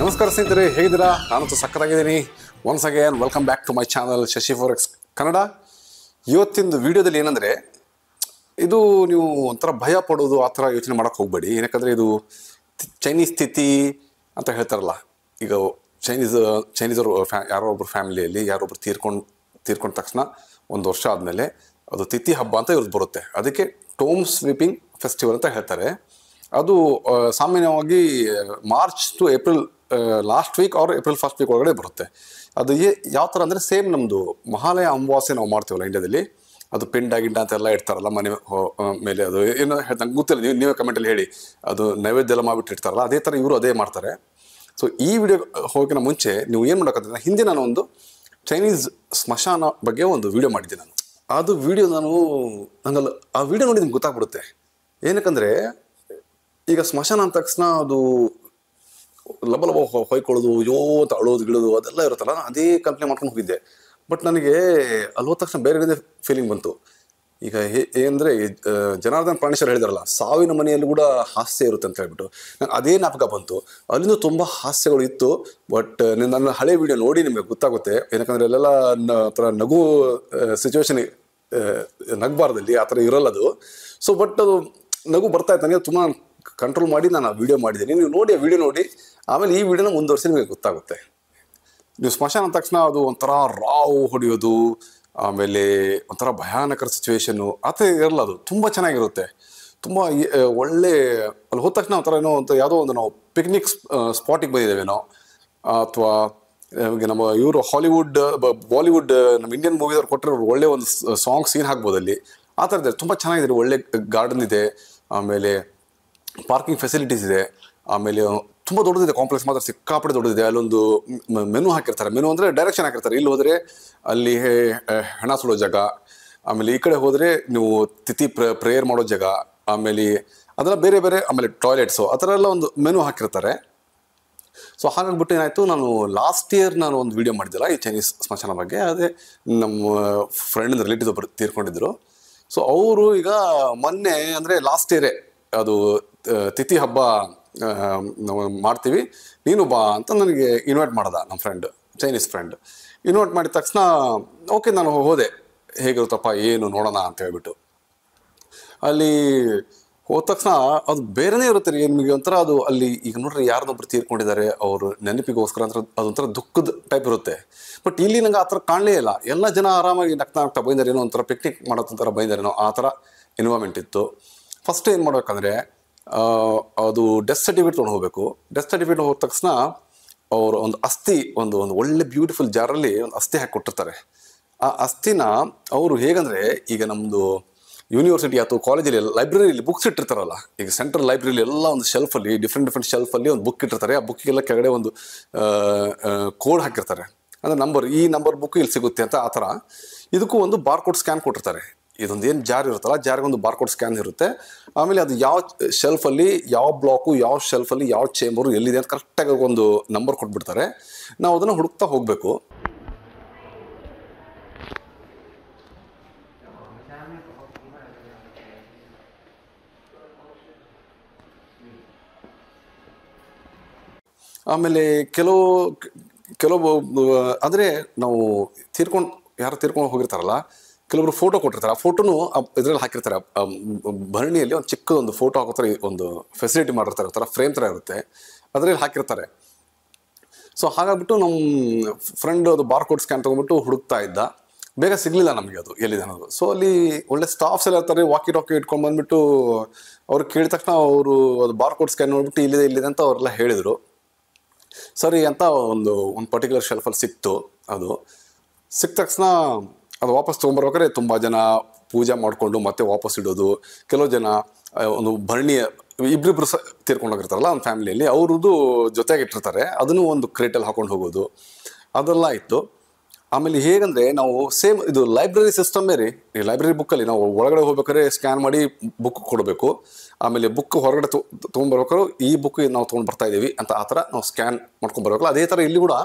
ನಮಸ್ಕಾರ ಸ್ನೇಹಿತರೆ ಹೇಗಿದ್ದೀರಾ ನಾನಂತೂ ಸಕ್ಕತ್ತಾಗಿದ್ದೀನಿ once again welcome back to my channel Shashi four x Kannada ಇವತ್ತಿಂದು ವಿಡಿಯೋದಲ್ಲಿ ಏನಂದರೆ ಇದು ನೀವು ಒಂಥರ ಭಯ ಪಡೋದು ಆ ಥರ ಯೋಚನೆ ಮಾಡೋಕ್ಕೆ ಹೋಗಬೇಡಿ ಏನಕ್ಕೆ ಇದು ಚೈನೀಸ್ ಸ್ಥಿತಿ ಅಂತ ಹೇಳ್ತಾರಲ್ಲ ಈಗ ಚೈನೀಸ್ ಚೈನೀಸರು ಫ್ಯಾ ಯಾರೋ ಒಬ್ಬರು ಫ್ಯಾಮಿಲಿಯಲ್ಲಿ ಒಬ್ಬರು ತೀರ್ಕೊಂಡು ತೀರ್ಕೊಂಡ ತಕ್ಷಣ ಒಂದು ವರ್ಷ ಆದಮೇಲೆ ಅದು ತಿಥಿ ಹಬ್ಬ ಅಂತ ಇವ್ರದ್ದು ಬರುತ್ತೆ ಅದಕ್ಕೆ ಟೋಮ್ ಸ್ವೀಪಿಂಗ್ ಫೆಸ್ಟಿವಲ್ ಅಂತ ಹೇಳ್ತಾರೆ ಅದು ಸಾಮಾನ್ಯವಾಗಿ March to April last week or April first week ಒಳಗಡೆ ಬರುತ್ತೆ ಅದು ಯಾವ ಥರ ಅಂದರೆ ಸೇಮ್ ನಮ್ಮದು ಮಹಾಲಯ ಅಮಾವಾಸ್ಯೆ ನಾವು ಮಾಡ್ತೀವಲ್ಲ ಇಂಡಿಯಾದಲ್ಲಿ ಅದು ಪಿಂಡ ಗಿಂಡ ಅಂತೆಲ್ಲ ಇಡ್ತಾರಲ್ಲ ಮನೆ ಮೇಲೆ ಅದು ಏನೋ ನಂಗೆ ಗೊತ್ತಿಲ್ಲ ನೀವು ನೀವೇ ಕಮೆಂಟಲ್ಲಿ ಹೇಳಿ ಅದು ನೈವೇದ್ಯ ಎಲ್ಲ ಮಾಡಿಬಿಟ್ಟು ಇಡ್ತಾರಲ್ಲ ಅದೇ ಥರ ಇವರು ಅದೇ ಮಾಡ್ತಾರೆ ಸೊ ಈ ವಿಡಿಯೋ ಹೋಗಿನ ಮುಂಚೆ ನೀವು ಏನು ಮಾಡೋಕ್ಕಂತ ಹಿಂದೆ ನಾನು ಒಂದು ಚೈನೀಸ್ ಸ್ಮಶಾನ ಬಗ್ಗೆ ಒಂದು ವಿಡಿಯೋ ಮಾಡಿದ್ದೆ ನಾನು ಅದು ವಿಡಿಯೋ ನಾನು ನನಗಲ್ಲ ಆ ವಿಡಿಯೋ ನೋಡಿ ನಿಮ್ಗೆ ಗೊತ್ತಾಗ್ಬಿಡುತ್ತೆ ಏನಕ್ಕಂದರೆ ಈಗ ಸ್ಮಶಾನ ಅಂದ ತಕ್ಷಣ ಅದು ಲಬ ಲಬ ಹೊಯ್ಕೊಳ್ಳೋದು ಯೋ ಅಂತ ಅಳೋದು ಗಿಡೋದು ಅದೆಲ್ಲ ಇರುತ್ತಲ್ಲ ನಾನು ಅದೇ ಕಲ್ಪನೆ ಮಾಡ್ಕೊಂಡು ಹೋಗಿದ್ದೆ ಬಟ್ ನನಗೆ ಅಲ್ಲಿ ಹೋದ ತಕ್ಷಣ ಬೇರೆ ಬೇರೆ ಫೀಲಿಂಗ್ ಬಂತು ಈಗ ಏನಂದ್ರೆ ಜನಾರ್ದನ್ ಪ್ರಾಣೇಶ್ವರ್ ಹೇಳಿದಾರಲ್ಲ ಸಾವಿನ ಮನೆಯಲ್ಲಿ ಕೂಡ ಹಾಸ್ಯ ಇರುತ್ತೆ ಅಂತ ಹೇಳ್ಬಿಟ್ಟು ನಂಗೆ ಅದೇ ನಾಪಕ ಬಂತು ಅಲ್ಲಿಂದ ತುಂಬ ಹಾಸ್ಯಗಳು ಇತ್ತು ಬಟ್ ನನ್ನ ಹಳೆ ವಿಡಿಯೋ ನೋಡಿ ನಿಮಗೆ ಗೊತ್ತಾಗುತ್ತೆ ಏನಕಂದ್ರೆ ಅಲ್ಲೆಲ್ಲ ಥರ ನಗು ಸಿಚುವೇಶನ್ ನಗಬಾರ್ದಲ್ಲಿ ಆ ಥರ ಇರಲ್ಲ ಅದು ಸೊ ಬಟ್ ಅದು ನಗು ಬರ್ತಾ ಇತ್ತು ನನಗೆ ತುಂಬ ಕಂಟ್ರೋಲ್ ಮಾಡಿ ನಾನು ಆ ವಿಡಿಯೋ ಮಾಡಿದ್ದೀನಿ ನೀವು ನೋಡಿ ಆ ವಿಡಿಯೋ ನೋಡಿ ಆಮೇಲೆ ಈ ವಿಡಿಯೋನ ಮುಂದುವರಿಸಿ ನಿಮಗೆ ಗೊತ್ತಾಗುತ್ತೆ ನೀವು ಸ್ಮಶಾನ ಅಂದ ತಕ್ಷಣ ಅದು ಒಂಥರ ರಾವು ಹೊಡೆಯೋದು ಆಮೇಲೆ ಒಂಥರ ಭಯಾನಕರ ಸಿಚುವೇಶನ್ನು ಆ ಥರ ಇರಲ್ಲ ಅದು ತುಂಬ ಚೆನ್ನಾಗಿರುತ್ತೆ ತುಂಬ ಒಳ್ಳೆ ಅಲ್ಲಿ ಹೋದ ತಕ್ಷಣ ಒಂಥರ ಏನೋ ಅಂತ ಯಾವುದೋ ಒಂದು ನಾವು ಪಿಕ್ನಿಕ್ ಸ್ಪಾಟಿಗೆ ಬಂದಿದ್ದೇವೇನೋ ಅಥವಾ ನಮಗೆ ನಮ್ಮ ಇವರು ಹಾಲಿವುಡ್ ಬಾಲಿವುಡ್ ನಮ್ಮ ಇಂಡಿಯನ್ ಮೂವಿದವ್ರು ಅವರು ಒಳ್ಳೆ ಒಂದು ಸಾಂಗ್ ಸೀನ್ ಹಾಕ್ಬೋದಲ್ಲಿ ಆ ಥರ ಥರದ್ದು ತುಂಬ ಚೆನ್ನಾಗಿದೆ ಒಳ್ಳೆ ಗಾರ್ಡನ್ ಇದೆ ಆಮೇಲೆ ಪಾರ್ಕಿಂಗ್ ಫೆಸಿಲಿಟೀಸ್ ಇದೆ ಆಮೇಲೆ ತುಂಬ ದೊಡ್ಡದಿದೆ ಕಾಂಪ್ಲೆಕ್ಸ್ ಮಾತ್ರ ಸಿಕ್ಕಾಪಟ್ಟೆ ದೊಡ್ಡದಿದೆ ಅಲ್ಲೊಂದು ಮೆನು ಹಾಕಿರ್ತಾರೆ ಮೆನು ಅಂದರೆ ಡೈರೆಕ್ಷನ್ ಹಾಕಿರ್ತಾರೆ ಇಲ್ಲಿ ಹೋದರೆ ಅಲ್ಲಿ ಹೆಣ ಸುಡೋ ಜಾಗ ಆಮೇಲೆ ಈ ಕಡೆ ಹೋದರೆ ನೀವು ತಿಥಿ ಪ್ರ ಪ್ರೇಯರ್ ಮಾಡೋ ಜಾಗ ಆಮೇಲೆ ಅದೆಲ್ಲ ಬೇರೆ ಬೇರೆ ಆಮೇಲೆ ಟಾಯ್ಲೆಟ್ಸು ಆ ಥರ ಎಲ್ಲ ಒಂದು ಮೆನು ಹಾಕಿರ್ತಾರೆ ಸೊ ಬಿಟ್ಟು ಏನಾಯಿತು ನಾನು ಲಾಸ್ಟ್ ಇಯರ್ ನಾನು ಒಂದು ವೀಡಿಯೋ ಮಾಡಿದ್ದಲ್ಲ ಈ ಚೈನೀಸ್ ಸ್ಮಶಾನ ಬಗ್ಗೆ ಅದೇ ನಮ್ಮ ಫ್ರೆಂಡ್ ರಿಲೇಟಿವ್ ಒಬ್ಬರು ತೀರ್ಕೊಂಡಿದ್ರು ಸೊ ಅವರು ಈಗ ಮೊನ್ನೆ ಅಂದರೆ ಲಾಸ್ಟ್ ಇಯರೇ ಅದು ತಿಥಿ ಹಬ್ಬ ಮಾಡ್ತೀವಿ ನೀನು ಬಾ ಅಂತ ನನಗೆ ಇನ್ವೈಟ್ ಮಾಡ್ದ ನಮ್ಮ ಫ್ರೆಂಡ್ ಚೈನೀಸ್ ಫ್ರೆಂಡ್ ಇನ್ವೈಟ್ ಮಾಡಿದ ತಕ್ಷಣ ಓಕೆ ನಾನು ಹೋದೆ ಹೇಗಿರುತ್ತಪ್ಪ ಏನು ನೋಡೋಣ ಅಂತ ಹೇಳ್ಬಿಟ್ಟು ಅಲ್ಲಿ ಹೋದ ತಕ್ಷಣ ಅದು ಬೇರೆನೇ ಇರುತ್ತೆ ರೀ ನಿಮಗೆ ಒಂಥರ ಅದು ಅಲ್ಲಿ ಈಗ ನೋಡ್ರಿ ಯಾರನ್ನೊಬ್ರು ತೀರ್ಕೊಂಡಿದ್ದಾರೆ ಅವರು ನೆನಪಿಗೋಸ್ಕರ ಅಂತ ಅದೊಂಥರ ದುಃಖದ ಟೈಪ್ ಇರುತ್ತೆ ಬಟ್ ಇಲ್ಲಿ ನಂಗೆ ಆ ಥರ ಕಾಣಲೇ ಇಲ್ಲ ಎಲ್ಲ ಜನ ಆರಾಮಾಗಿ ನಗ್ತಾ ನಗ್ತಾ ಏನೋ ಒಂಥರ ಪಿಕ್ನಿಕ್ ಮಾಡೋದಂಥರ ಬೈದಾರೇನೋ ಆ ಥರ ಎನ್ವೈರ್ಮೆಂಟ್ ಇತ್ತು ಫಸ್ಟ್ ಏನು ಮಾಡಬೇಕಂದ್ರೆ ಅದು ಡೆತ್ ಸರ್ಟಿಫಿಕೇಟ್ ತೊಗೊಂಡು ಹೋಗಬೇಕು ಡೆತ್ ಸರ್ಟಿಫಿಕೇಟ್ ಹೋದ ತಕ್ಷಣ ಅವರು ಒಂದು ಅಸ್ಥಿ ಒಂದು ಒಂದು ಒಳ್ಳೆ ಬ್ಯೂಟಿಫುಲ್ ಜಾರಲ್ಲಿ ಒಂದು ಅಸ್ಥಿ ಹಾಕಿ ಕೊಟ್ಟಿರ್ತಾರೆ ಆ ಅಸ್ಥಿನ ಅವರು ಹೇಗಂದರೆ ಈಗ ನಮ್ಮದು ಯೂನಿವರ್ಸಿಟಿ ಅಥವಾ ಕಾಲೇಜಲ್ಲಿ ಲೈಬ್ರರಿಯಲ್ಲಿ ಬುಕ್ಸ್ ಇಟ್ಟಿರ್ತಾರಲ್ಲ ಈಗ ಸೆಂಟ್ರಲ್ ಲೈಬ್ರರಿಲಿ ಎಲ್ಲ ಒಂದು ಶೆಲ್ಫಲ್ಲಿ ಡಿಫ್ರೆಂಟ್ ಡಿಫ್ರೆಂಟ್ ಶೆಲ್ಫಲ್ಲಿ ಒಂದು ಬುಕ್ ಇಟ್ಟಿರ್ತಾರೆ ಆ ಬುಕ್ಗೆಲ್ಲ ಕೆಳಗಡೆ ಒಂದು ಕೋಡ್ ಹಾಕಿರ್ತಾರೆ ಅಂದರೆ ನಂಬರ್ ಈ ನಂಬರ್ ಬುಕ್ ಇಲ್ಲಿ ಸಿಗುತ್ತೆ ಅಂತ ಆ ಥರ ಇದಕ್ಕೂ ಒಂದು ಬಾರ್ ಕೋಡ್ ಸ್ಕ್ಯಾನ್ ಕೊಟ್ಟಿರ್ತಾರೆ ಇದೊಂದು ಏನು ಜಾರ್ ಇರುತ್ತಲ್ಲ ಬಾರ್ ಬಾರ್ಕೋಡ್ ಸ್ಕ್ಯಾನ್ ಇರುತ್ತೆ ಆಮೇಲೆ ಅದು ಯಾವ ಶೆಲ್ಫಲ್ಲಿ ಯಾವ ಬ್ಲಾಕು ಯಾವ ಶೆಲ್ಫಲ್ಲಿ ಯಾವ ಚೇಂಬರು ಎಲ್ಲಿದೆ ಅಂತ ಕರೆಕ್ಟಾಗಿ ಒಂದು ನಂಬರ್ ಕೊಟ್ಬಿಡ್ತಾರೆ ನಾವು ಅದನ್ನು ಹುಡುಕ್ತಾ ಹೋಗಬೇಕು ಆಮೇಲೆ ಕೆಲವು ಕೆಲವು ಅಂದರೆ ನಾವು ತೀರ್ಕೊಂಡು ಯಾರು ತೀರ್ಕೊಂಡು ಹೋಗಿರ್ತಾರಲ್ಲ ಕೆಲವರು ಫೋಟೋ ಕೊಟ್ಟಿರ್ತಾರೆ ಆ ಫೋಟೋನು ಇದ್ರಲ್ಲಿ ಹಾಕಿರ್ತಾರೆ ಭರಣಿಯಲ್ಲಿ ಒಂದು ಚಿಕ್ಕದೊಂದು ಫೋಟೋ ಹಾಕೋ ಥರ ಒಂದು ಫೆಸಿಲಿಟಿ ಮಾಡಿರ್ತಾರೆ ಥರ ಫ್ರೇಮ್ ಥರ ಇರುತ್ತೆ ಅದರಲ್ಲಿ ಹಾಕಿರ್ತಾರೆ ಸೊ ಹಾಗಾಗ್ಬಿಟ್ಟು ನಮ್ಮ ಫ್ರೆಂಡ್ ಅದು ಬಾರ್ ಕೋಡ್ ಸ್ಕ್ಯಾನ್ ತೊಗೊಂಡ್ಬಿಟ್ಟು ಹುಡುಕ್ತಾ ಇದ್ದ ಬೇಗ ಸಿಗಲಿಲ್ಲ ನಮಗೆ ಅದು ಎಲ್ಲಿದೆ ಅನ್ನೋದು ಸೊ ಅಲ್ಲಿ ಒಳ್ಳೆ ಸ್ಟಾಫ್ಸ್ ಎಲ್ಲ ಇರ್ತಾರೆ ವಾಕಿ ಟಾಕಿ ಇಟ್ಕೊಂಡು ಬಂದ್ಬಿಟ್ಟು ಅವ್ರು ಕೇಳಿದ ತಕ್ಷಣ ಅವರು ಅದು ಬಾರ್ ಕೋಡ್ ಸ್ಕ್ಯಾನ್ ನೋಡ್ಬಿಟ್ಟು ಇಲ್ಲಿದೆ ಇಲ್ಲಿದೆ ಅಂತ ಅವರೆಲ್ಲ ಹೇಳಿದರು ಸರಿ ಅಂತ ಒಂದು ಒಂದು ಪರ್ಟಿಕ್ಯುಲರ್ ಶೆಲ್ಫಲ್ಲಿ ಸಿಕ್ತು ಅದು ಸಿಕ್ಕ ತಕ್ಷಣ ಅದು ವಾಪಸ್ ತೊಗೊಂಬರ್ಬೇಕಾದ್ರೆ ತುಂಬ ಜನ ಪೂಜೆ ಮಾಡಿಕೊಂಡು ಮತ್ತೆ ವಾಪಸ್ ಇಡೋದು ಕೆಲವು ಜನ ಒಂದು ಭರಣಿಯ ಇಬ್ಬರಿಬ್ರು ಸಹ ತೀರ್ಕೊಂಡೋಗಿರ್ತಾರಲ್ಲ ಒಂದು ಫ್ಯಾಮಿಲಿಯಲ್ಲಿ ಅವ್ರದ್ದು ಜೊತೆಗೆ ಇಟ್ಟಿರ್ತಾರೆ ಅದನ್ನು ಒಂದು ಕ್ರೇಟಲ್ಲಿ ಹಾಕೊಂಡು ಹೋಗೋದು ಅದೆಲ್ಲ ಇತ್ತು ಆಮೇಲೆ ಹೇಗಂದರೆ ನಾವು ಸೇಮ್ ಇದು ಲೈಬ್ರರಿ ಸಿಸ್ಟಮ್ ರೀ ಈ ಲೈಬ್ರರಿ ಬುಕ್ಕಲ್ಲಿ ನಾವು ಒಳಗಡೆ ಹೋಗ್ಬೇಕಾದ್ರೆ ಸ್ಕ್ಯಾನ್ ಮಾಡಿ ಬುಕ್ ಕೊಡಬೇಕು ಆಮೇಲೆ ಬುಕ್ ಹೊರಗಡೆ ತೊಗೊಂಡ್ಬರ್ಬೇಕಾದ್ರೂ ಈ ಬುಕ್ ನಾವು ತೊಗೊಂಡು ಬರ್ತಾ ಅಂತ ಆ ಥರ ನಾವು ಸ್ಕ್ಯಾನ್ ಮಾಡ್ಕೊಂಡು ಬರಬೇಕಲ್ಲ ಅದೇ ಥರ ಇಲ್ಲಿ ಕೂಡ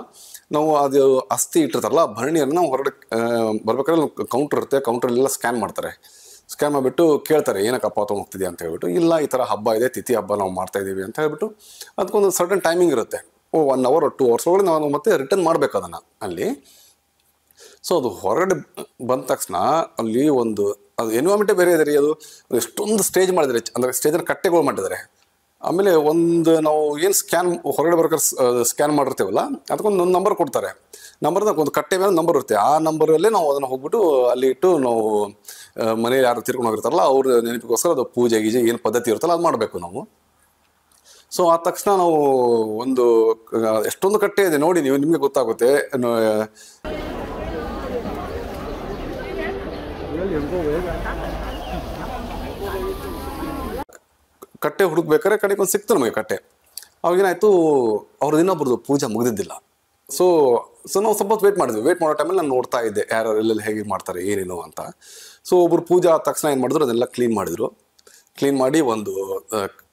ನಾವು ಅದು ಅಸ್ತಿ ಇಟ್ಟಿರ್ತಾರಲ್ಲ ಭರಣಿಯನ್ನು ನಾವು ಹೊರಡ ಬರ್ಬೇಕಾದ್ರೆ ಕೌಂಟ್ರ್ ಇರುತ್ತೆ ಕೌಂಟ್ರಲ್ಲೆಲ್ಲ ಸ್ಕ್ಯಾನ್ ಮಾಡ್ತಾರೆ ಸ್ಕ್ಯಾನ್ ಮಾಡಿಬಿಟ್ಟು ಕೇಳ್ತಾರೆ ಅಪ್ಪ ತೊಗೊಂಡೋಗ್ತಿದ್ಯಾ ಅಂತ ಹೇಳ್ಬಿಟ್ಟು ಇಲ್ಲ ಈ ಥರ ಹಬ್ಬ ಇದೆ ತಿಥಿ ಹಬ್ಬ ನಾವು ಮಾಡ್ತಾಯಿದ್ದೀವಿ ಅಂತ ಹೇಳ್ಬಿಟ್ಟು ಅದಕ್ಕೊಂದು ಸರ್ಟನ್ ಟೈಮಿಂಗ್ ಇರುತ್ತೆ ಓ ಒನ್ ಅವರ್ ಟು ಅವರ್ಸ್ ಒಳಗಡೆ ನಾವು ಮತ್ತೆ ರಿಟರ್ನ್ ಮಾಡಬೇಕು ಅದನ್ನು ಅಲ್ಲಿ ಸೊ ಅದು ಹೊರಗಡೆ ಬಂದ ತಕ್ಷಣ ಅಲ್ಲಿ ಒಂದು ಅದು ಎನ್ವೈರ್ಮೆಂಟೇ ಬೇರೆ ಇದೆ ರೀ ಅದು ಎಷ್ಟೊಂದು ಸ್ಟೇಜ್ ಮಾಡಿದರೆ ಅಂದರೆ ಸ್ಟೇಜಲ್ಲಿ ಕಟ್ಟೆಗಳು ಮಾಡಿದರೆ ಆಮೇಲೆ ಒಂದು ನಾವು ಏನು ಸ್ಕ್ಯಾನ್ ಹೊರಗಡೆ ಬರ್ಬೇಕಾದ್ರೆ ಸ್ಕ್ಯಾನ್ ಮಾಡಿರ್ತೀವಲ್ಲ ಅದಕ್ಕೊಂದು ಒಂದು ನಂಬರ್ ಕೊಡ್ತಾರೆ ನಂಬರ್ನ ಒಂದು ಕಟ್ಟೆ ಮೇಲೆ ನಂಬರ್ ಇರುತ್ತೆ ಆ ನಂಬರಲ್ಲೇ ನಾವು ಅದನ್ನು ಹೋಗ್ಬಿಟ್ಟು ಅಲ್ಲಿ ಇಟ್ಟು ನಾವು ಮನೇಲಿ ಯಾರು ತಿರ್ಕೊಂಡು ಹೋಗಿರ್ತಾರಲ್ಲ ಅವ್ರ ನೆನಪಿಗೋಸ್ಕರ ಅದು ಪೂಜೆ ಗೀಜೆ ಏನು ಪದ್ಧತಿ ಇರುತ್ತಲ್ಲ ಅದು ಮಾಡಬೇಕು ನಾವು ಸೊ ಆ ತಕ್ಷಣ ನಾವು ಒಂದು ಎಷ್ಟೊಂದು ಕಟ್ಟೆ ಇದೆ ನೋಡಿ ನೀವು ನಿಮಗೆ ಗೊತ್ತಾಗುತ್ತೆ ಕಟ್ಟೆ ಹುಡುಕ್ಬೇಕಾದ್ರೆ ಕಡೆಗೆ ಒಂದು ಸಿಕ್ತು ನಮಗೆ ಕಟ್ಟೆ ಅವಾಗೇನಾಯಿತು ಅವ್ರದ್ದು ಇನ್ನೊಬ್ರದ್ದು ಪೂಜೆ ಮುಗಿದಿದ್ದಿಲ್ಲ ಸೊ ಸೊ ನಾವು ಸಪೋಸ್ ವೇಟ್ ಮಾಡಿದ್ವಿ ವೇಟ್ ಮಾಡೋ ಟೈಮಲ್ಲಿ ನಾನು ನೋಡ್ತಾ ಇದ್ದೆ ಯಾರು ಎಲ್ಲೆಲ್ಲಿ ಹೇಗೆ ಮಾಡ್ತಾರೆ ಏನೇನು ಅಂತ ಸೊ ಒಬ್ಬರು ಪೂಜಾ ಆದ ತಕ್ಷಣ ಏನು ಮಾಡಿದ್ರು ಅದೆಲ್ಲ ಕ್ಲೀನ್ ಮಾಡಿದರು ಕ್ಲೀನ್ ಮಾಡಿ ಒಂದು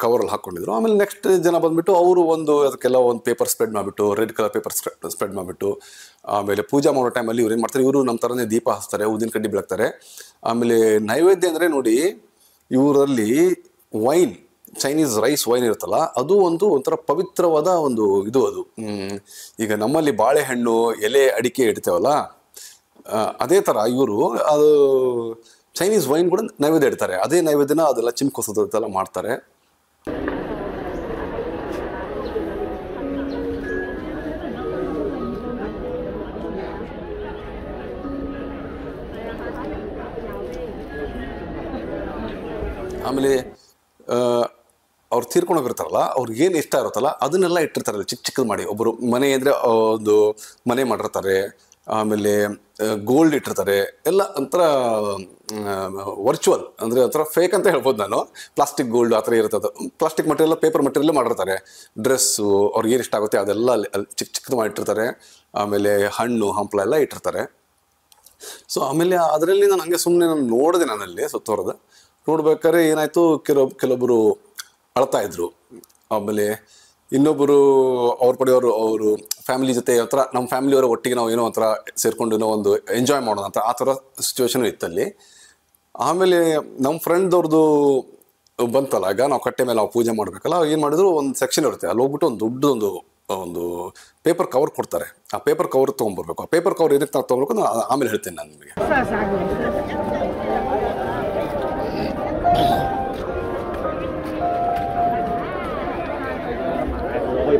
ಕವರಲ್ಲಿ ಹಾಕ್ಕೊಂಡಿದ್ರು ಆಮೇಲೆ ನೆಕ್ಸ್ಟ್ ಜನ ಬಂದುಬಿಟ್ಟು ಅವರು ಒಂದು ಅದಕ್ಕೆಲ್ಲ ಒಂದು ಪೇಪರ್ ಸ್ಪ್ರೆಡ್ ಮಾಡಿಬಿಟ್ಟು ರೆಡ್ ಕಲರ್ ಪೇಪರ್ ಸ್ಪ್ರೆಡ್ ಮಾಡಿಬಿಟ್ಟು ಆಮೇಲೆ ಪೂಜಾ ಮಾಡೋ ಟೈಮಲ್ಲಿ ಇವ್ರು ಏನು ಮಾಡ್ತಾರೆ ಇವರು ನಮ್ಮ ಥರನೇ ದೀಪ ಹಚ್ತಾರೆ ಊದಿನ ಕಡ್ಡಿ ಬೆಳಗ್ತಾರೆ ಆಮೇಲೆ ನೈವೇದ್ಯ ಅಂದರೆ ನೋಡಿ ಇವರಲ್ಲಿ ವೈನ್ ಚೈನೀಸ್ ರೈಸ್ ವೈನ್ ಇರುತ್ತಲ್ಲ ಅದು ಒಂದು ಒಂಥರ ಪವಿತ್ರವಾದ ಒಂದು ಇದು ಅದು ಈಗ ನಮ್ಮಲ್ಲಿ ಬಾಳೆಹಣ್ಣು ಎಲೆ ಅಡಿಕೆ ಇಡ್ತೇವಲ್ಲ ಅದೇ ಥರ ಇವರು ಅದು ಚೈನೀಸ್ ವೈನ್ ಕೂಡ ನೈವೇದ್ಯ ಇಡ್ತಾರೆ ಅದೇ ನೈವೇದ್ಯನ ಅದೆಲ್ಲ ಚಿಮ್ಕೋಸೋದು ಅದೆಲ್ಲ ಮಾಡ್ತಾರೆ ಆಮೇಲೆ ಅವ್ರು ತೀರ್ಕೊಂಡೋಗಿರ್ತಾರಲ್ಲ ಅವ್ರಿಗೆ ಏನು ಇಷ್ಟ ಇರುತ್ತಲ್ಲ ಅದನ್ನೆಲ್ಲ ಇಟ್ಟಿರ್ತಾರಲ್ಲ ಚಿಕ್ಕ ಚಿಕ್ಕದು ಮಾಡಿ ಒಬ್ಬರು ಮನೆ ಅಂದರೆ ಒಂದು ಮನೆ ಮಾಡಿರ್ತಾರೆ ಆಮೇಲೆ ಗೋಲ್ಡ್ ಇಟ್ಟಿರ್ತಾರೆ ಎಲ್ಲ ಒಂಥರ ವರ್ಚುವಲ್ ಅಂದರೆ ಒಂಥರ ಫೇಕ್ ಅಂತ ಹೇಳ್ಬೋದು ನಾನು ಪ್ಲಾಸ್ಟಿಕ್ ಗೋಲ್ಡ್ ಆ ಥರ ಇರ್ತದೆ ಪ್ಲಾಸ್ಟಿಕ್ ಮಟೀರಿಯಲ್ ಪೇಪರ್ ಮಟೀರಿಯಲ್ ಮಾಡಿರ್ತಾರೆ ಡ್ರೆಸ್ಸು ಅವ್ರಿಗೆ ಏನು ಇಷ್ಟ ಆಗುತ್ತೆ ಅದೆಲ್ಲ ಅಲ್ಲಿ ಚಿಕ್ಕ ಚಿಕ್ಕದು ಮಾಡಿಟ್ಟಿರ್ತಾರೆ ಆಮೇಲೆ ಹಣ್ಣು ಹಂಪಲ ಎಲ್ಲ ಇಟ್ಟಿರ್ತಾರೆ ಸೊ ಆಮೇಲೆ ಅದರಲ್ಲಿ ನಾನು ಹಂಗೆ ಸುಮ್ಮನೆ ನಾನು ನೋಡಿದೆ ನಾನಲ್ಲಿ ಸುತ್ತೋರ್ದು ನೋಡ್ಬೇಕಾದ್ರೆ ಏನಾಯಿತು ಕೆಲವೊಬ್ಬ ಕೆಲವೊಬ್ಬರು ಅಳ್ತಾ ಇದ್ರು ಆಮೇಲೆ ಇನ್ನೊಬ್ಬರು ಅವ್ರ ಪಡೆಯವರು ಅವರು ಫ್ಯಾಮಿಲಿ ಜೊತೆ ಹತ್ರ ನಮ್ಮ ಫ್ಯಾಮಿಲಿಯವರ ಒಟ್ಟಿಗೆ ನಾವು ಏನೋ ಒಂಥರ ಸೇರ್ಕೊಂಡು ಏನೋ ಒಂದು ಎಂಜಾಯ್ ಮಾಡೋಣ ಅಂತ ಆ ಥರ ಸಿಚುವೇಶನು ಇತ್ತಲ್ಲಿ ಆಮೇಲೆ ನಮ್ಮ ಫ್ರೆಂಡ್ದವ್ರದ್ದು ಬಂತಲ್ಲ ಆಗ ನಾವು ಕಟ್ಟೆ ಮೇಲೆ ನಾವು ಪೂಜೆ ಮಾಡಬೇಕಲ್ಲ ಏನು ಮಾಡಿದ್ರು ಒಂದು ಸೆಕ್ಷನ್ ಇರುತ್ತೆ ಅಲ್ಲಿ ಹೋಗ್ಬಿಟ್ಟು ಒಂದು ದೊಡ್ಡದೊಂದು ಒಂದು ಪೇಪರ್ ಕವರ್ ಕೊಡ್ತಾರೆ ಆ ಪೇಪರ್ ಕವರ್ ತೊಗೊಂಡ್ಬರ್ಬೇಕು ಆ ಪೇಪರ್ ಕವರ್ ಏನಕ್ಕೆ ನಾವು ತೊಗೊಬೇಕು ಆಮೇಲೆ ಹೇಳ್ತೇನೆ ನಾನು ನಿಮಗೆ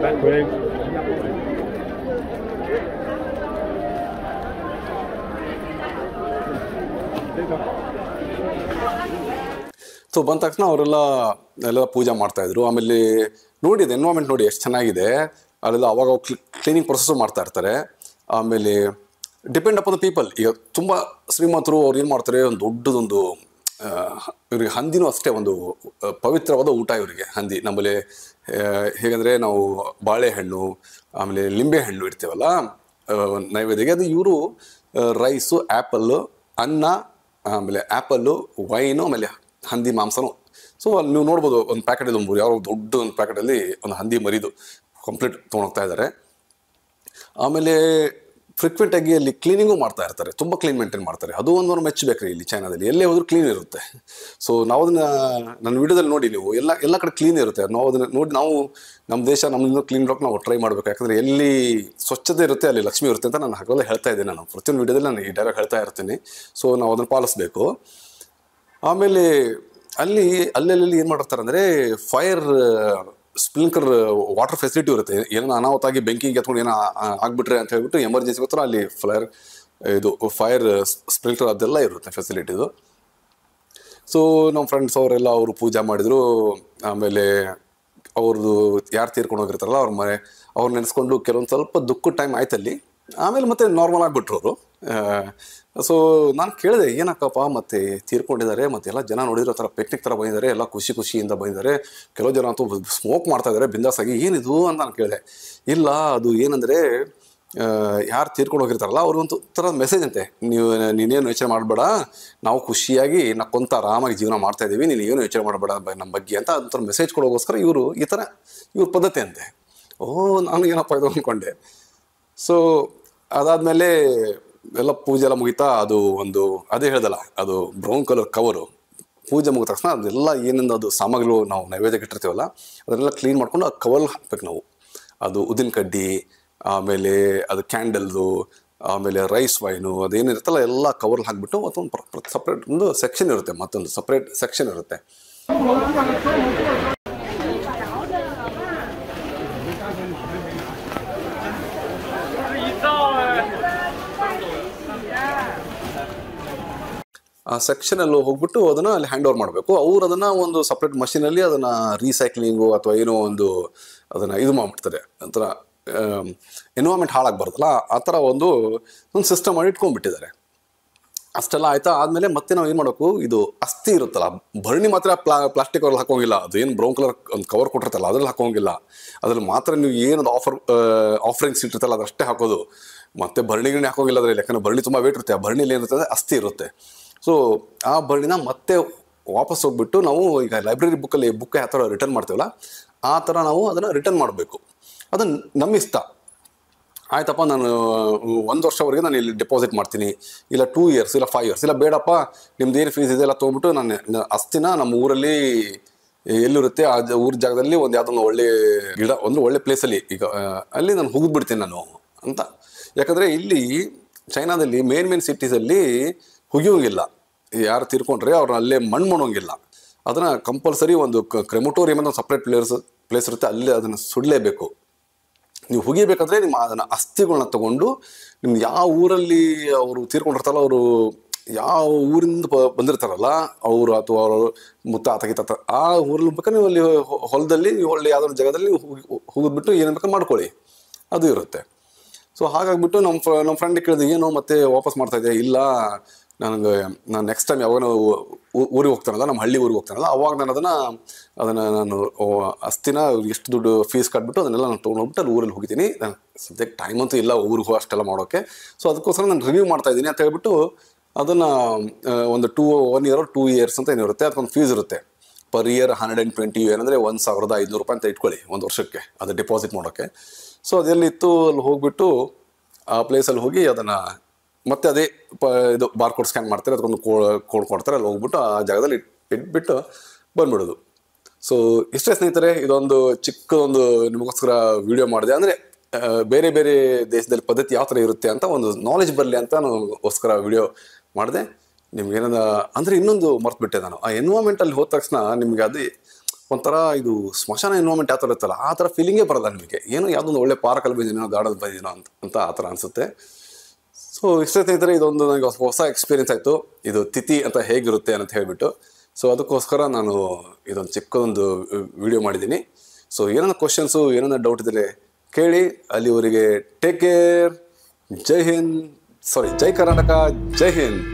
ಸೊ ಬಂದ ತಕ್ಷಣ ಅವರೆಲ್ಲ ಎಲ್ಲ ಪೂಜೆ ಇದ್ರು ಆಮೇಲೆ ನೋಡಿದೆ ಎನ್ವೈರ್ಮೆಂಟ್ ನೋಡಿ ಎಷ್ಟು ಚೆನ್ನಾಗಿದೆ ಅಲ್ಲೆಲ್ಲ ಅವಾಗ ಕ್ಲೀನಿಂಗ್ ಪ್ರೊಸೆಸ್ ಮಾಡ್ತಾ ಇರ್ತಾರೆ ಆಮೇಲೆ ಡಿಪೆಂಡ್ ಆನ್ ದ ಪೀಪಲ್ ಈಗ ತುಂಬ ಶ್ರೀಮಂತರು ಅವ್ರು ಏನು ಮಾಡ್ತಾರೆ ಒಂದು ದೊಡ್ಡದೊಂದು ಇವ್ರಿಗೆ ಹಂದಿನೂ ಅಷ್ಟೇ ಒಂದು ಪವಿತ್ರವಾದ ಊಟ ಇವರಿಗೆ ಹಂದಿ ನಮ್ಮಲ್ಲಿ ಹೇಗಂದರೆ ನಾವು ಬಾಳೆಹಣ್ಣು ಆಮೇಲೆ ಲಿಂಬೆಹಣ್ಣು ಇಡ್ತೇವಲ್ಲ ನೈವೇದ್ಯಕ್ಕೆ ಅದು ಇವರು ರೈಸು ಆ್ಯಪಲ್ಲು ಅನ್ನ ಆಮೇಲೆ ಆ್ಯಪಲ್ಲು ವೈನು ಆಮೇಲೆ ಹಂದಿ ಮಾಂಸನೂ ಸೊ ಅಲ್ಲಿ ನೀವು ನೋಡ್ಬೋದು ಒಂದು ಪ್ಯಾಕೆಟಲ್ಲಿ ಒಂದು ಯಾವಾಗ ದೊಡ್ಡ ಒಂದು ಪ್ಯಾಕೆಟಲ್ಲಿ ಒಂದು ಹಂದಿ ಮರಿದು ಕಂಪ್ಲೀಟ್ ತೊಗೊಂಡೋಗ್ತಾ ಇದ್ದಾರೆ ಆಮೇಲೆ ಫ್ರೀಕ್ವೆಂಟ್ ಆಗಿ ಅಲ್ಲಿ ಕ್ಲೀನಿಂಗು ಮಾಡ್ತಾ ಇರ್ತಾರೆ ತುಂಬ ಕ್ಲೀನ್ ಮೇಂಟೈನ್ ಮಾಡ್ತಾರೆ ಅದು ಒಂದು ಮೆಚ್ಚಬೇಕ್ರಿ ಇಲ್ಲಿ ಚೈನಾದಲ್ಲಿ ಎಲ್ಲೇ ಹೋದ್ರೂ ಕ್ಲೀನ್ ಇರುತ್ತೆ ಸೊ ನಾವು ಅದನ್ನು ನನ್ನ ವಿಡಿಯೋದಲ್ಲಿ ನೋಡಿ ನೀವು ಎಲ್ಲ ಎಲ್ಲ ಕಡೆ ಕ್ಲೀನ್ ಇರುತ್ತೆ ನಾವು ಅದನ್ನ ನೋಡಿ ನಾವು ನಮ್ಮ ದೇಶ ನಮ್ಮನ್ನು ಕ್ಲೀನ್ ಬ್ಲಾಕ್ ನಾವು ಟ್ರೈ ಮಾಡಬೇಕು ಯಾಕಂದರೆ ಎಲ್ಲಿ ಸ್ವಚ್ಛತೆ ಇರುತ್ತೆ ಅಲ್ಲಿ ಲಕ್ಷ್ಮಿ ಇರುತ್ತೆ ಅಂತ ನಾನು ಹಾಗೆಲ್ಲ ಹೇಳ್ತಾ ಇದ್ದೀನಿ ನಾನು ಪ್ರತಿಯೊಂದು ವಿಡಿಯೋದಲ್ಲಿ ನಾನು ಈ ಡೈಲಾಗ್ ಹೇಳ್ತಾ ಇರ್ತೀನಿ ಸೊ ನಾವು ಅದನ್ನು ಪಾಲಿಸ್ಬೇಕು ಆಮೇಲೆ ಅಲ್ಲಿ ಅಲ್ಲಲ್ಲಿ ಏನು ಮಾಡಿರ್ತಾರೆ ಅಂದರೆ ಫೈರ್ ಸ್ಪ್ರಿಂಕ್ಲರ್ ವಾಟರ್ ಫೆಸಿಲಿಟಿ ಇರುತ್ತೆ ಏನೋ ಅನಾಹುತಾಗಿ ಬೆಂಕಿಗೆ ಎತ್ಕೊಂಡು ಏನೋ ಆಗ್ಬಿಟ್ರೆ ಅಂತ ಹೇಳ್ಬಿಟ್ಟು ಎಮರ್ಜೆನ್ಸಿ ಹತ್ರ ಅಲ್ಲಿ ಫ್ಲೈರ್ ಇದು ಫೈರ್ ಸ್ಪ್ರಿಂಕ್ಲರ್ ಅದೆಲ್ಲ ಇರುತ್ತೆ ಫೆಸಿಲಿಟಿ ಇದು ಸೊ ನಮ್ಮ ಫ್ರೆಂಡ್ಸ್ ಅವರೆಲ್ಲ ಅವರು ಪೂಜೆ ಮಾಡಿದರು ಆಮೇಲೆ ಅವ್ರದ್ದು ಯಾರು ತೀರ್ಕೊಂಡು ಹೋಗಿರ್ತಾರಲ್ಲ ಅವ್ರ ಮನೆ ಅವ್ರು ನೆನೆಸ್ಕೊಂಡು ಕೆಲವೊಂದು ಸ್ವಲ್ಪ ದುಃಖದ ಟೈಮ್ ಆಯ್ತಲ್ಲಿ ಆಮೇಲೆ ಮತ್ತೆ ನಾರ್ಮಲ್ ಆಗಿಬಿಟ್ರು ಅವರು ಸೊ ನಾನು ಕೇಳಿದೆ ಏನಕ್ಕಪ್ಪ ಮತ್ತೆ ತೀರ್ಕೊಂಡಿದ್ದಾರೆ ಮತ್ತೆ ಎಲ್ಲ ಜನ ನೋಡಿದ್ರೆ ಥರ ಪಿಕ್ನಿಕ್ ಥರ ಬಂದಿದ್ದಾರೆ ಎಲ್ಲ ಖುಷಿ ಖುಷಿಯಿಂದ ಬಂದಿದ್ದಾರೆ ಕೆಲವು ಜನ ಅಂತೂ ಸ್ಮೋಕ್ ಮಾಡ್ತಾ ಇದ್ದಾರೆ ಬಿಂದಾಸಾಗಿ ಏನಿದು ಅಂತ ನಾನು ಕೇಳಿದೆ ಇಲ್ಲ ಅದು ಏನಂದರೆ ಯಾರು ತೀರ್ಕೊಂಡು ಹೋಗಿರ್ತಾರಲ್ಲ ಅವ್ರಿಗೊಂದು ಥರ ಮೆಸೇಜ್ ಅಂತೆ ನೀವು ನೀನೇನು ಯೋಚನೆ ಮಾಡಬೇಡ ನಾವು ಖುಷಿಯಾಗಿ ನಕ್ಕೊಂತ ಆರಾಮಾಗಿ ಜೀವನ ಮಾಡ್ತಾ ಇದ್ದೀವಿ ನೀನು ಏನು ಯೋಚನೆ ಮಾಡಬೇಡ ನಮ್ಮ ಬಗ್ಗೆ ಅಂತ ಅದೊಂಥರ ಮೆಸೇಜ್ ಕೊಡೋಗೋಸ್ಕರ ಇವರು ಈ ಥರ ಇವ್ರ ಪದ್ಧತಿ ಅಂತೆ ಓ ನಾನು ಏನಪ್ಪ ಇದು ಅಂದ್ಕೊಂಡೆ ಸೊ ಅದಾದಮೇಲೆ ಎಲ್ಲ ಪೂಜೆ ಎಲ್ಲ ಮುಗಿತಾ ಅದು ಒಂದು ಅದೇ ಹೇಳ್ದಲ್ಲ ಅದು ಬ್ರೌನ್ ಕಲರ್ ಕವರು ಪೂಜೆ ಮುಗಿದ ತಕ್ಷಣ ಅದೆಲ್ಲ ಏನಿಂದ ಅದು ಸಾಮಗ್ರಿಗಳು ನಾವು ನೈವೇದ್ಯಕ್ಕೆ ಇಟ್ಟಿರ್ತೀವಲ್ಲ ಅದನ್ನೆಲ್ಲ ಕ್ಲೀನ್ ಮಾಡ್ಕೊಂಡು ಆ ಕವರ್ ಹಾಕ್ಬೇಕು ನಾವು ಅದು ಉದ್ದಿನ ಕಡ್ಡಿ ಆಮೇಲೆ ಅದು ಕ್ಯಾಂಡಲ್ದು ಆಮೇಲೆ ರೈಸ್ ವೈನು ಅದೇನಿರುತ್ತಲ್ಲ ಎಲ್ಲ ಕವರ್ಲ್ಲಿ ಹಾಕ್ಬಿಟ್ಟು ಮತ್ತೊಂದು ಸಪ್ರೇಟ್ ಒಂದು ಸೆಕ್ಷನ್ ಇರುತ್ತೆ ಮತ್ತೊಂದು ಸಪ್ರೇಟ್ ಸೆಕ್ಷನ್ ಇರುತ್ತೆ ಆ ಸೆಕ್ಷನಲ್ಲಿ ಹೋಗ್ಬಿಟ್ಟು ಅದನ್ನು ಅಲ್ಲಿ ಹ್ಯಾಂಡ್ ಓವರ್ ಮಾಡಬೇಕು ಅವ್ರು ಅದನ್ನು ಒಂದು ಸಪ್ರೇಟ್ ಅಲ್ಲಿ ಅದನ್ನು ರೀಸೈಕ್ಲಿಂಗು ಅಥವಾ ಏನೋ ಒಂದು ಅದನ್ನು ಇದು ಮಾಡಿಬಿಡ್ತಾರೆ ಒಂಥರ ಎನ್ವೈರ್ಮೆಂಟ್ ಹಾಳಾಗ್ಬಾರ್ದಲ್ಲ ಆ ಥರ ಒಂದು ಒಂದು ಸಿಸ್ಟಮ್ ಮಾಡಿ ಇಟ್ಕೊಂಡ್ಬಿಟ್ಟಿದ್ದಾರೆ ಅಷ್ಟೆಲ್ಲ ಆಯ್ತಾ ಆದಮೇಲೆ ಮತ್ತೆ ನಾವು ಏನು ಮಾಡಬೇಕು ಇದು ಅಸ್ಥಿ ಇರುತ್ತಲ್ಲ ಭರಣಿ ಮಾತ್ರ ಪ್ಲಾ ಪ್ಲಾಸ್ಟಿಕ್ ಅವ್ರಲ್ಲಿ ಹಾಕೋಂಗಿಲ್ಲ ಅದು ಏನು ಬ್ರೌನ್ ಕಲರ್ ಒಂದು ಕವರ್ ಕೊಟ್ಟಿರ್ತಲ್ಲ ಅದ್ರಲ್ಲಿ ಹಾಕೋಂಗಿಲ್ಲ ಅದ್ರಲ್ಲಿ ಮಾತ್ರ ನೀವು ಏನದು ಆಫರ್ ಆಫರಿಂಗ್ಸ್ ಇಟ್ಟಿರ್ತಲ್ಲ ಅದಷ್ಟೇ ಹಾಕೋದು ಮತ್ತೆ ಭರಣಿಗಳನ್ನೇ ಹಾಕೋಂಗಿಲ್ಲ ಅದ್ರಲ್ಲಿ ಯಾಕಂದರೆ ಭರಣಿ ತುಂಬ ವೇಟ್ ಇರುತ್ತೆ ಆ ಭರಣಿಲಿ ಏನಿರ್ತದೆ ಅಸ್ತಿ ಇರುತ್ತೆ ಸೊ ಆ ಬರ್ಡಿನ ಮತ್ತೆ ವಾಪಸ್ ಹೋಗ್ಬಿಟ್ಟು ನಾವು ಈಗ ಲೈಬ್ರರಿ ಬುಕ್ಕಲ್ಲಿ ಬುಕ್ ಯಾವ ಥರ ರಿಟರ್ನ್ ಮಾಡ್ತೀವಲ್ಲ ಆ ಥರ ನಾವು ಅದನ್ನು ರಿಟರ್ನ್ ಮಾಡಬೇಕು ಅದು ನಮ್ಮ ಇಷ್ಟ ಆಯ್ತಪ್ಪ ನಾನು ಒಂದು ವರ್ಷವರೆಗೆ ನಾನು ಇಲ್ಲಿ ಡೆಪಾಸಿಟ್ ಮಾಡ್ತೀನಿ ಇಲ್ಲ ಟೂ ಇಯರ್ಸ್ ಇಲ್ಲ ಫೈವ್ ಇಯರ್ಸ್ ಇಲ್ಲ ಬೇಡಪ್ಪ ನಿಮ್ದು ಏನು ಫೀಸ್ ಇದೆಲ್ಲ ತೊಗೊಂಬಿಟ್ಟು ನಾನು ಅಸ್ತಿನ ನಮ್ಮ ಊರಲ್ಲಿ ಎಲ್ಲಿರುತ್ತೆ ಆ ಊರ ಜಾಗದಲ್ಲಿ ಒಂದು ಯಾವುದೊಂದು ಒಳ್ಳೆ ಗಿಡ ಒಂದು ಒಳ್ಳೆ ಪ್ಲೇಸಲ್ಲಿ ಈಗ ಅಲ್ಲಿ ನಾನು ಹುಗಿದ್ಬಿಡ್ತೀನಿ ನಾನು ಅಂತ ಯಾಕಂದರೆ ಇಲ್ಲಿ ಚೈನಾದಲ್ಲಿ ಮೇನ್ ಮೇನ್ ಸಿಟೀಸಲ್ಲಿ ಹುಗಿಯೋಂಗಿಲ್ಲ ಯಾರು ತೀರ್ಕೊಂಡ್ರೆ ಅವ್ರನ್ನ ಅಲ್ಲೇ ಮಣ್ಣು ಮಾಡೋಂಗಿಲ್ಲ ಅದನ್ನು ಕಂಪಲ್ಸರಿ ಒಂದು ಕ್ರೆಮೊಟೋರಿಯಂ ಅಂತ ಸಪ್ರೇಟ್ ಪ್ಲೇಸ್ ಪ್ಲೇಸ್ ಇರುತ್ತೆ ಅಲ್ಲೇ ಅದನ್ನು ಸುಡಲೇಬೇಕು ನೀವು ಹುಗಿಬೇಕಂದ್ರೆ ನಿಮ್ಮ ಅದನ್ನ ಅಸ್ಥಿಗಳನ್ನ ತಗೊಂಡು ನಿಮ್ಗೆ ಯಾವ ಊರಲ್ಲಿ ಅವರು ತೀರ್ಕೊಂಡಿರ್ತಾರಲ್ಲ ಅವರು ಯಾವ ಊರಿಂದ ಬಂದಿರ್ತಾರಲ್ಲ ಅವರು ಅಥವಾ ಅವರು ಮುತ್ತ ಆತಗಿತ ಆ ಊರಲ್ಲಿ ಬೇಕಾ ನೀವು ಅಲ್ಲಿ ಹೊಲದಲ್ಲಿ ನೀವು ಒಳ್ಳೆ ಯಾವುದೋ ಒಂದು ಜಾಗದಲ್ಲಿ ಹೋಗಿದ್ಬಿಟ್ಟು ಏನೇನು ಬೇಕಾದ್ರೆ ಮಾಡ್ಕೊಳ್ಳಿ ಅದು ಇರುತ್ತೆ ಸೊ ಹಾಗಾಗಿಬಿಟ್ಟು ನಮ್ಮ ನಮ್ಮ ಫ್ರೆಂಡ್ ಕೇಳಿದ್ ಏನು ಮತ್ತೆ ವಾಪಸ್ ಮಾಡ್ತಾ ಇದ್ದೆ ಇಲ್ಲ ನನಗೆ ನಾನು ನೆಕ್ಸ್ಟ್ ಟೈಮ್ ಯಾವಾಗ ನಾವು ಊರಿಗೆ ಹೋಗ್ತಾನಲ್ಲ ನಮ್ಮ ಹಳ್ಳಿ ಊರಿಗೆ ಹೋಗ್ತಾನಲ್ಲ ಅವಾಗ ನಾನು ಅದನ್ನು ಅದನ್ನು ನಾನು ಅಸ್ತಿನ ಎಷ್ಟು ದುಡ್ಡು ಫೀಸ್ ಕಟ್ಬಿಟ್ಟು ಅದನ್ನೆಲ್ಲ ನಾನು ತೊಗೊಂಡೋಗ್ಬಿಟ್ಟು ಅಲ್ಲಿ ಊರಲ್ಲಿ ಹೋಗಿದ್ದೀನಿ ನಾನು ಸದ್ಯಕ್ಕೆ ಟೈಮ್ ಅಂತೂ ಇಲ್ಲ ಊರಿಗೆ ಅಷ್ಟೆಲ್ಲ ಮಾಡೋಕ್ಕೆ ಸೊ ಅದಕ್ಕೋಸ್ಕರ ನಾನು ರಿವ್ಯೂ ಮಾಡ್ತಾ ಇದ್ದೀನಿ ಅಂತ ಹೇಳ್ಬಿಟ್ಟು ಅದನ್ನು ಒಂದು two one year two years ಅಂತ ಏನಿರುತ್ತೆ ಅದಕ್ಕೊಂದು ಫೀಸ್ ಇರುತ್ತೆ per year hundred and twenty ಏನಂದರೆ ಒಂದು ಸಾವಿರದ ಐದುನೂರು ರೂಪಾಯಿ ಅಂತ ಇಟ್ಕೊಳ್ಳಿ ಒಂದು ವರ್ಷಕ್ಕೆ ಅದು ಡೆಪಾಸಿಟ್ ಮಾಡೋಕ್ಕೆ ಸೊ ಅದೆಲ್ಲಿತ್ತು ಅಲ್ಲಿ ಹೋಗಿಬಿಟ್ಟು ಆ ಪ್ಲೇಸಲ್ಲಿ ಹೋಗಿ ಅದನ್ನು ಮತ್ತು ಅದೇ ಇದು ಬಾರ್ ಕೋಡ್ ಸ್ಕ್ಯಾನ್ ಮಾಡ್ತಾರೆ ಅದಕ್ಕೊಂದು ಕೋಡ್ ಕೊಡ್ತಾರೆ ಅಲ್ಲಿ ಹೋಗ್ಬಿಟ್ಟು ಆ ಜಾಗದಲ್ಲಿ ಇಟ್ಬಿಟ್ಟು ಬಂದ್ಬಿಡೋದು ಸೊ ಇಷ್ಟೇ ಸ್ನೇಹಿತರೆ ಇದೊಂದು ಚಿಕ್ಕದೊಂದು ನಿಮಗೋಸ್ಕರ ವಿಡಿಯೋ ಮಾಡಿದೆ ಅಂದರೆ ಬೇರೆ ಬೇರೆ ದೇಶದಲ್ಲಿ ಪದ್ಧತಿ ಯಾವ ಥರ ಇರುತ್ತೆ ಅಂತ ಒಂದು ನಾಲೆಜ್ ಬರಲಿ ಅಂತ ನಾನು ಗೋಸ್ಕರ ವಿಡಿಯೋ ಮಾಡಿದೆ ನಿಮ್ಗೆ ಅಂದರೆ ಇನ್ನೊಂದು ಮರ್ತುಬಿಟ್ಟೆ ನಾನು ಆ ಎನ್ವಾಮೆಂಟಲ್ಲಿ ಹೋದ ತಕ್ಷಣ ನಿಮಗೆ ಅದೇ ಒಂಥರ ಇದು ಸ್ಮಶಾನ ಎನ್ವಾಮೆಂಟ್ ಯಾವ ಥರ ಇರುತ್ತಲ್ಲ ಆ ಥರ ಫೀಲಿಂಗೇ ಬರೋಲ್ಲ ನಿಮಗೆ ಏನು ಯಾವುದೊಂದು ಒಳ್ಳೆ ಪಾರ್ಕಲ್ಲಿ ಬಂದಿದ್ದೀನೋ ಗಾರ್ಡನ್ ಬಂದಿದ್ದೀನೋ ಅಂತ ಅಂತ ಆ ಥರ ಅನಿಸುತ್ತೆ ಸೊ ಇಷ್ಟೇ ಸ್ನೇಹಿತರೆ ಇದೊಂದು ನನಗೆ ಹೊಸ ಎಕ್ಸ್ಪೀರಿಯನ್ಸ್ ಆಯಿತು ಇದು ತಿಥಿ ಅಂತ ಹೇಗಿರುತ್ತೆ ಅಂತ ಹೇಳಿಬಿಟ್ಟು ಸೊ ಅದಕ್ಕೋಸ್ಕರ ನಾನು ಇದೊಂದು ಚಿಕ್ಕದೊಂದು ವಿಡಿಯೋ ಮಾಡಿದ್ದೀನಿ ಸೊ ಏನೇನು ಕ್ವಶನ್ಸು ಏನೇನೋ ಡೌಟ್ ಇದ್ದರೆ ಕೇಳಿ ಅಲ್ಲಿವರಿಗೆ ಟೇಕ್ ಕೇರ್ ಜೈ ಹಿಂದ್ ಸಾರಿ ಜೈ ಕರ್ನಾಟಕ ಜೈ ಹಿಂದ್